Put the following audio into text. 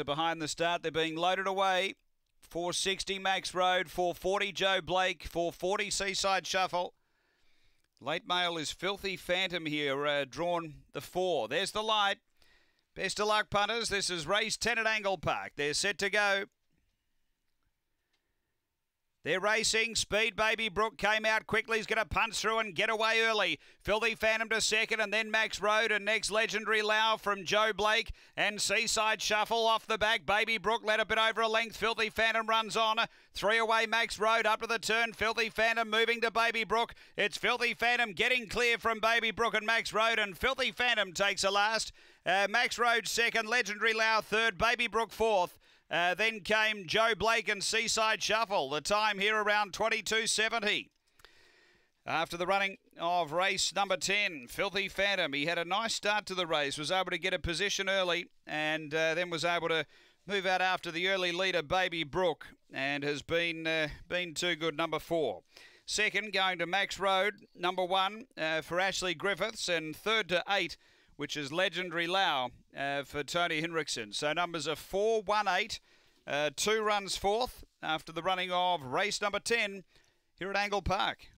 are behind the start. They're being loaded away. 460 Max Road, 440 Joe Blake, 440 Seaside Shuffle. Late mail is Filthy Phantom here, uh, drawn the four. There's the light. Best of luck, punters. This is race 10 at Angle Park. They're set to go. They're racing. Speed Baby Brook came out quickly. He's going to punch through and get away early. Filthy Phantom to second, and then Max Road and next Legendary Lau from Joe Blake and Seaside Shuffle off the back. Baby Brook led a bit over a length. Filthy Phantom runs on. Three away. Max Road up to the turn. Filthy Phantom moving to Baby Brook. It's Filthy Phantom getting clear from Baby Brook and Max Road, and Filthy Phantom takes a last. Uh, Max Road second, Legendary Lau third, Baby Brook fourth. Uh, then came Joe Blake and Seaside Shuffle. The time here around 22.70. After the running of race number 10, Filthy Phantom, he had a nice start to the race, was able to get a position early and uh, then was able to move out after the early leader, Baby Brook, and has been, uh, been too good, number four. Second, going to Max Road, number one uh, for Ashley Griffiths, and third to eight which is legendary Lau uh, for Tony Hinrichsen. So numbers are 4 1 8, uh, two runs fourth after the running of race number 10 here at Angle Park.